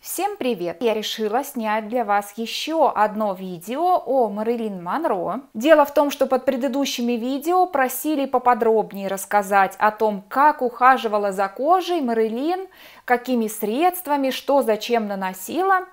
Всем привет! Я решила снять для вас еще одно видео о Мэрилин Монро. Дело в том, что под предыдущими видео просили поподробнее рассказать о том, как ухаживала за кожей Мэрилин, какими средствами, что зачем наносила.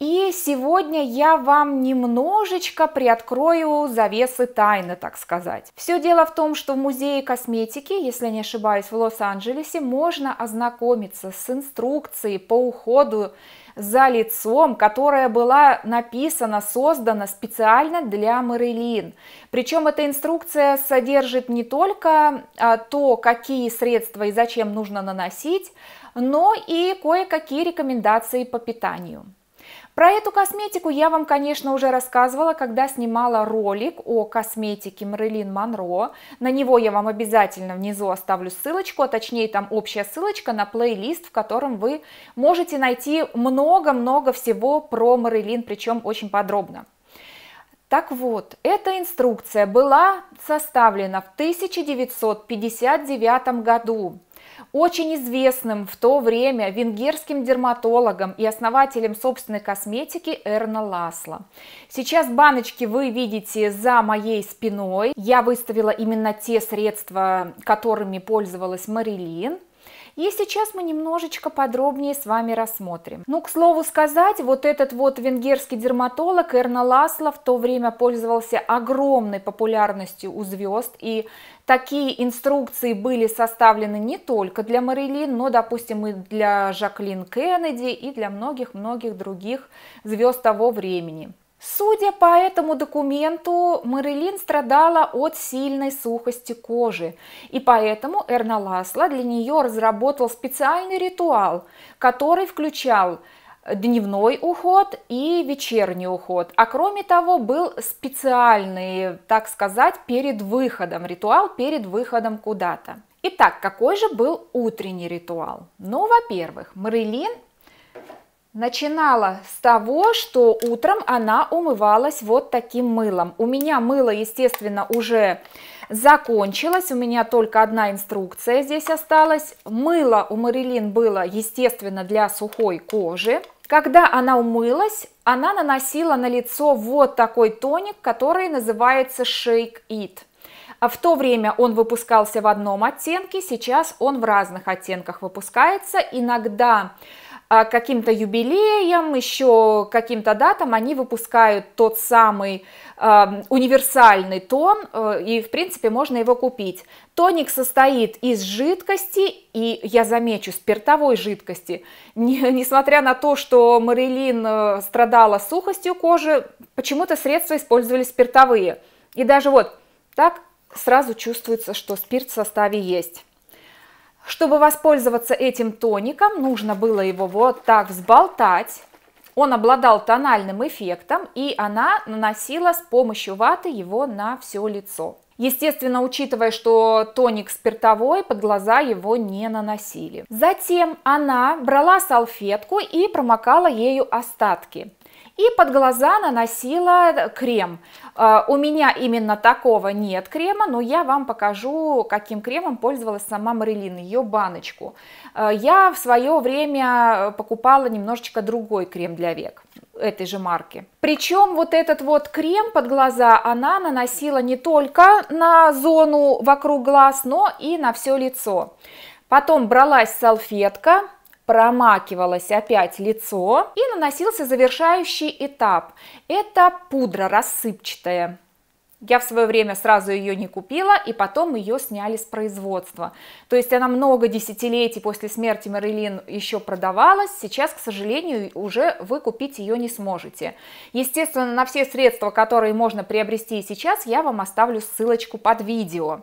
И сегодня я вам немножечко приоткрою завесы тайны, так сказать. Все дело в том, что в музее косметики, если не ошибаюсь, в Лос-Анджелесе можно ознакомиться с инструкцией по уходу за лицом, которая была написана, создана специально для Мэрилин. Причем эта инструкция содержит не только а, то, какие средства и зачем нужно наносить, но и кое-какие рекомендации по питанию. Про эту косметику я вам, конечно, уже рассказывала, когда снимала ролик о косметике Мэрилин Монро. На него я вам обязательно внизу оставлю ссылочку, а точнее там общая ссылочка на плейлист, в котором вы можете найти много-много всего про Мэрилин, причем очень подробно. Так вот, эта инструкция была составлена в 1959 году очень известным в то время венгерским дерматологом и основателем собственной косметики Эрна Ласла. Сейчас баночки вы видите за моей спиной. Я выставила именно те средства, которыми пользовалась Марилин. И сейчас мы немножечко подробнее с вами рассмотрим. Ну, к слову сказать, вот этот вот венгерский дерматолог Эрна Ласла в то время пользовался огромной популярностью у звезд, и Такие инструкции были составлены не только для Марилин, но, допустим, и для Жаклин Кеннеди и для многих-многих других звезд того времени. Судя по этому документу, Марилин страдала от сильной сухости кожи, и поэтому Эрна Ласла для нее разработал специальный ритуал, который включал дневной уход и вечерний уход. А кроме того, был специальный, так сказать, перед выходом, ритуал перед выходом куда-то. Итак, какой же был утренний ритуал? Ну, во-первых, Марилин начинала с того, что утром она умывалась вот таким мылом. У меня мыло, естественно, уже закончилось, У меня только одна инструкция здесь осталась. Мыло у Марилин было, естественно, для сухой кожи. Когда она умылась, она наносила на лицо вот такой тоник, который называется Shake It. А в то время он выпускался в одном оттенке, сейчас он в разных оттенках выпускается. Иногда а, каким-то юбилеям, еще каким-то датам они выпускают тот самый э, универсальный тон, э, и в принципе можно его купить. Тоник состоит из жидкости, и я замечу, спиртовой жидкости. Не, несмотря на то, что Марилин э, страдала сухостью кожи, почему-то средства использовали спиртовые. И даже вот так сразу чувствуется, что спирт в составе есть. Чтобы воспользоваться этим тоником, нужно было его вот так взболтать. Он обладал тональным эффектом, и она наносила с помощью ваты его на все лицо. Естественно, учитывая, что тоник спиртовой, под глаза его не наносили. Затем она брала салфетку и промокала ею остатки и под глаза наносила э, крем. Э, у меня именно такого нет крема, но я вам покажу, каким кремом пользовалась сама Марилин, ее баночку. Э, я в свое время покупала немножечко другой крем для век этой же марки. Причем вот этот вот крем под глаза она наносила не только на зону вокруг глаз, но и на все лицо. Потом бралась салфетка, промакивалось опять лицо и наносился завершающий этап. Это пудра рассыпчатая. Я в свое время сразу ее не купила, и потом ее сняли с производства. То есть она много десятилетий после смерти Мэрилин еще продавалась, сейчас, к сожалению, уже вы купить ее не сможете. Естественно, на все средства, которые можно приобрести сейчас, я вам оставлю ссылочку под видео.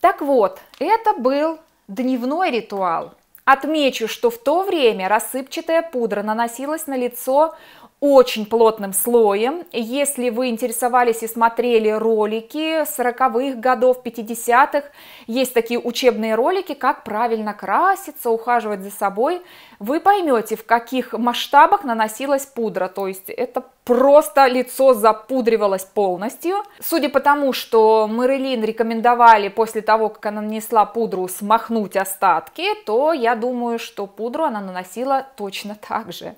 Так вот, это был дневной ритуал. Отмечу, что в то время рассыпчатая пудра наносилась на лицо очень плотным слоем. Если вы интересовались и смотрели ролики 40-х годов, 50-х, есть такие учебные ролики, как правильно краситься, ухаживать за собой вы поймете, в каких масштабах наносилась пудра, то есть это просто лицо запудривалось полностью. Судя по тому, что Мэрилин рекомендовали после того, как она нанесла пудру, смахнуть остатки, то я думаю, что пудру она наносила точно так же.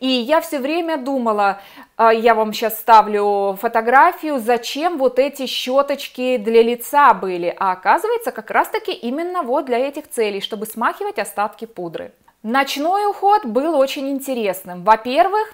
И я все время думала, а, я вам сейчас ставлю фотографию, зачем вот эти щеточки для лица были, а оказывается как раз таки именно вот для этих целей, чтобы смахивать остатки пудры. Ночной уход был очень интересным. Во-первых,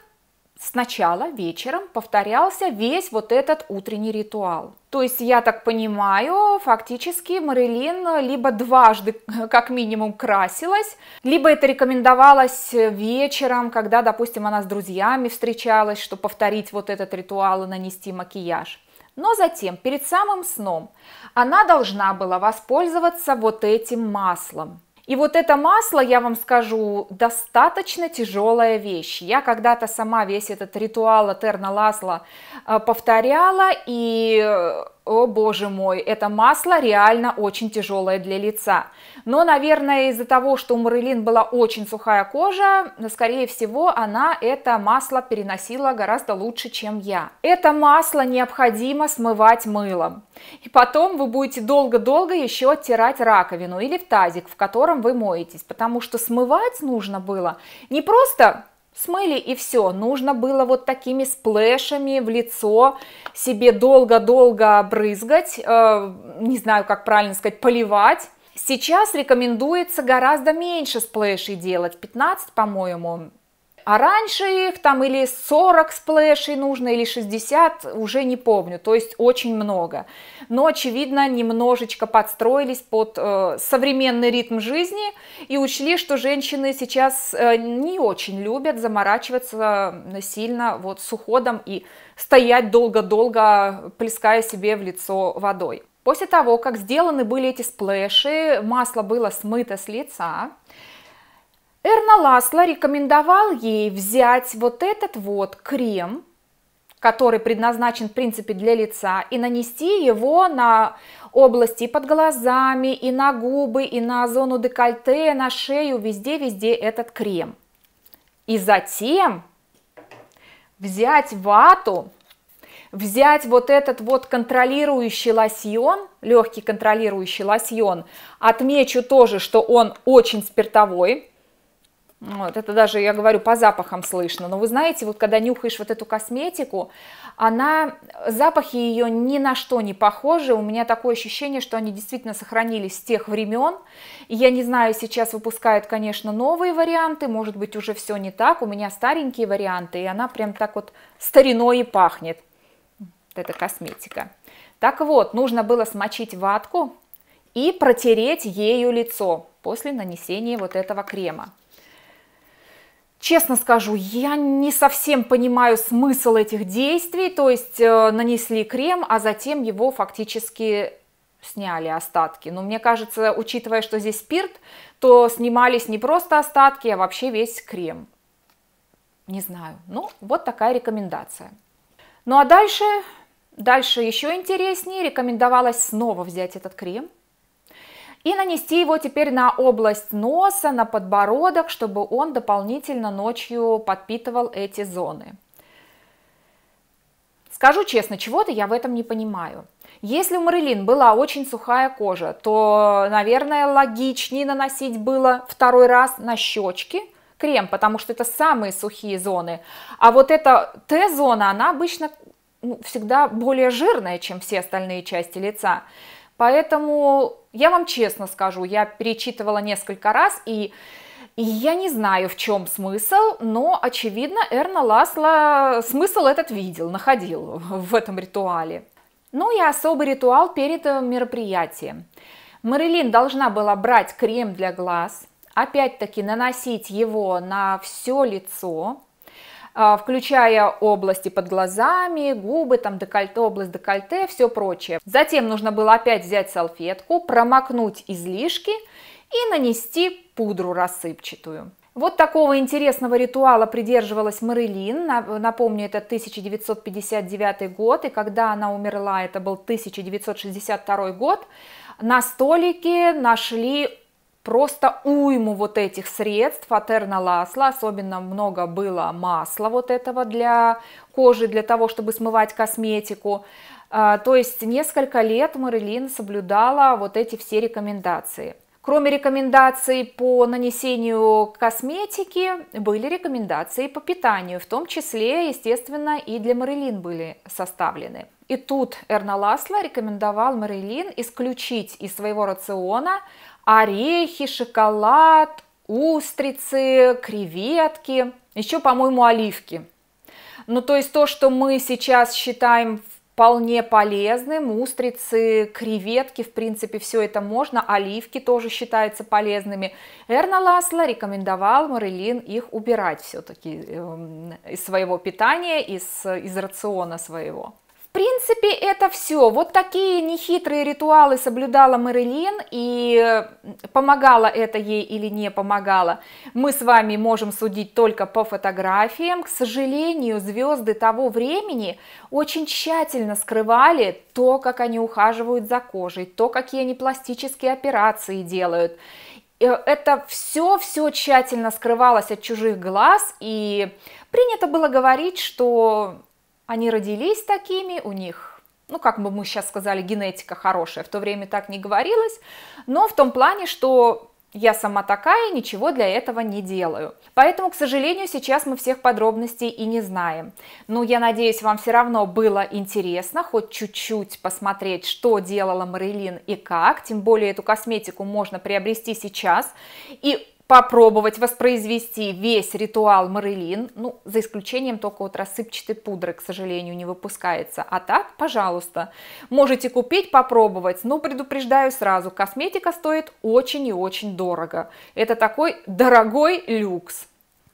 сначала вечером повторялся весь вот этот утренний ритуал. То есть, я так понимаю, фактически Марилин либо дважды как минимум красилась, либо это рекомендовалось вечером, когда, допустим, она с друзьями встречалась, чтобы повторить вот этот ритуал и нанести макияж. Но затем, перед самым сном, она должна была воспользоваться вот этим маслом – и вот это масло, я вам скажу, достаточно тяжелая вещь. Я когда-то сама весь этот ритуал атерна Ласла э, повторяла, и э, о боже мой, это масло реально очень тяжелое для лица. Но, наверное, из-за того, что у Марилин была очень сухая кожа, э, скорее всего, она это масло переносила гораздо лучше, чем я. Это масло необходимо смывать мылом. И потом вы будете долго-долго еще оттирать раковину или в тазик, в котором вы моетесь, потому что смывать нужно было не просто смыли и все. Нужно было вот такими сплэшами в лицо себе долго-долго брызгать, э, не знаю, как правильно сказать, поливать. Сейчас рекомендуется гораздо меньше сплэшей делать, 15, по-моему, а раньше их там или 40 сплэшей нужно, или 60, уже не помню, то есть очень много. Но, очевидно, немножечко подстроились под э, современный ритм жизни и учли, что женщины сейчас э, не очень любят заморачиваться э, сильно вот с уходом и стоять долго-долго, плеская себе в лицо водой. После того, как сделаны были эти сплэши, масло было смыто с лица, Эрна Ласло рекомендовал ей взять вот этот вот крем, который предназначен в принципе для лица, и нанести его на области под глазами, и на губы, и на зону декольте, на шею, везде-везде этот крем. И затем взять вату, взять вот этот вот контролирующий лосьон, легкий контролирующий лосьон, отмечу тоже, что он очень спиртовой, вот, это даже, я говорю, по запахам слышно. Но вы знаете, вот когда нюхаешь вот эту косметику, она, запахи ее ни на что не похожи. У меня такое ощущение, что они действительно сохранились с тех времен. я не знаю, сейчас выпускают, конечно, новые варианты, может быть, уже все не так. У меня старенькие варианты, и она прям так вот стариной и пахнет. Вот эта косметика. Так вот, нужно было смочить ватку и протереть ею лицо после нанесения вот этого крема. Честно скажу, я не совсем понимаю смысл этих действий, то есть э, нанесли крем, а затем его фактически сняли остатки. Но мне кажется, учитывая, что здесь спирт, то снимались не просто остатки, а вообще весь крем. Не знаю. Ну, вот такая рекомендация. Ну а дальше, дальше еще интереснее. Рекомендовалось снова взять этот крем, и нанести его теперь на область носа, на подбородок, чтобы он дополнительно ночью подпитывал эти зоны. Скажу честно, чего-то я в этом не понимаю. Если у Марилин была очень сухая кожа, то, наверное, логичнее наносить было второй раз на щечки крем, потому что это самые сухие зоны. А вот эта Т-зона, она обычно ну, всегда более жирная, чем все остальные части лица. Поэтому я вам честно скажу, я перечитывала несколько раз, и, и я не знаю, в чем смысл, но, очевидно, Эрна Ласла смысл этот видел, находил в этом ритуале. Ну и особый ритуал перед э, мероприятием. Марилин должна была брать крем для глаз, опять-таки наносить его на все лицо, а, включая области под глазами, губы, там декольте, область декольте, все прочее. Затем нужно было опять взять салфетку, промокнуть излишки и нанести пудру рассыпчатую. Вот такого интересного ритуала придерживалась Мэрилин, напомню, это 1959 год, и когда она умерла, это был 1962 год, на столике нашли просто уйму вот этих средств от Эрна Ласла, особенно много было масла вот этого для кожи, для того, чтобы смывать косметику. А, то есть несколько лет Марилин соблюдала вот эти все рекомендации. Кроме рекомендаций по нанесению косметики, были рекомендации по питанию, в том числе, естественно, и для Марилин были составлены. И тут Эрна Ласло рекомендовал Марилин исключить из своего рациона орехи, шоколад, устрицы, креветки, еще, по-моему, оливки. Ну, то есть то, что мы сейчас считаем вполне полезным, устрицы, креветки, в принципе, все это можно, оливки тоже считаются полезными. Эрна Ласло рекомендовал Марилин их убирать все-таки эм, из своего питания, из, из рациона своего. В принципе, это все. Вот такие нехитрые ритуалы соблюдала Мэрилин, и э, помогала это ей или не помогала, мы с вами можем судить только по фотографиям. К сожалению, звезды того времени очень тщательно скрывали то, как они ухаживают за кожей, то, какие они пластические операции делают. Э, это все-все тщательно скрывалось от чужих глаз, и принято было говорить, что они родились такими, у них, ну, как бы мы сейчас сказали, генетика хорошая, в то время так не говорилось, но в том плане, что я сама такая, ничего для этого не делаю. Поэтому, к сожалению, сейчас мы всех подробностей и не знаем. Но я надеюсь, вам все равно было интересно хоть чуть-чуть посмотреть, что делала Марилин и как. Тем более эту косметику можно приобрести сейчас. И попробовать воспроизвести весь ритуал Марилин, ну, за исключением только вот рассыпчатой пудры, к сожалению, не выпускается. А так, пожалуйста, можете купить, попробовать, но предупреждаю сразу, косметика стоит очень и очень дорого. Это такой дорогой люкс.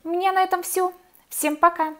У меня на этом все. Всем пока!